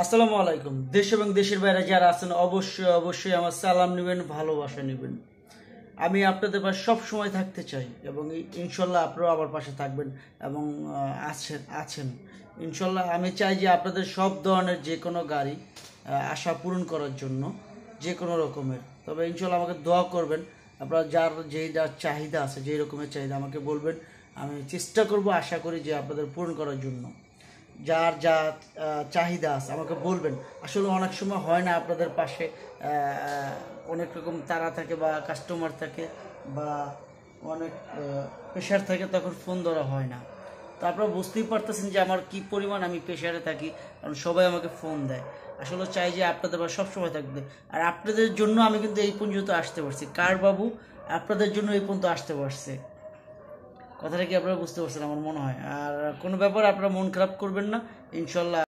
আসসালামু আলাইকুম দেশ এবং দেশের বাইরে যারা আছেন অবশ্যই অবশ্যই আমার সালাম নেবেন ভালোবাসা নেবেন আমি আপনাদের পাশে সব সময় থাকতে চাই এবং ইনশাল্লাহ আপনারাও আমার পাশে থাকবেন এবং আছেন আছেন ইনশাল্লাহ আমি চাই যে আপনাদের সব ধরনের যে কোনো গাড়ি আশা পূরণ করার জন্য যে কোনো রকমের তবে ইনশাল্লাহ আমাকে দোয়া করবেন আপনারা যার যেই যার চাহিদা আছে যেই রকমের চাহিদা আমাকে বলবেন আমি চেষ্টা করব আশা করি যে আপনাদের পূরণ করার জন্য যার যা চাহিদা আছে আমাকে বলবেন আসলে অনেক সময় হয় না আপনাদের পাশে অনেক রকম তারা থাকে বা কাস্টমার থাকে বা অনেক প্রেশার থাকে তখন ফোন ধরা হয় না তো আপনারা বুঝতেই পারতেছেন যে আমার কি পরিমাণ আমি প্রেশারে থাকি কারণ সবাই আমাকে ফোন দেয় আসলে চাই যে আপনাদের বা সবসময় থাকবে আর আপনাদের জন্য আমি কিন্তু এই পর্যন্ত আসতে পারছি কার বাবু আপনাদের জন্য এই পর্যন্ত আসতে পারছে কথাটা কি আপনারা বুঝতে পারছেন আমার মনে হয় আর কোনো ব্যাপার আপনারা মন খারাপ করবেন না ইনশাল্লাহ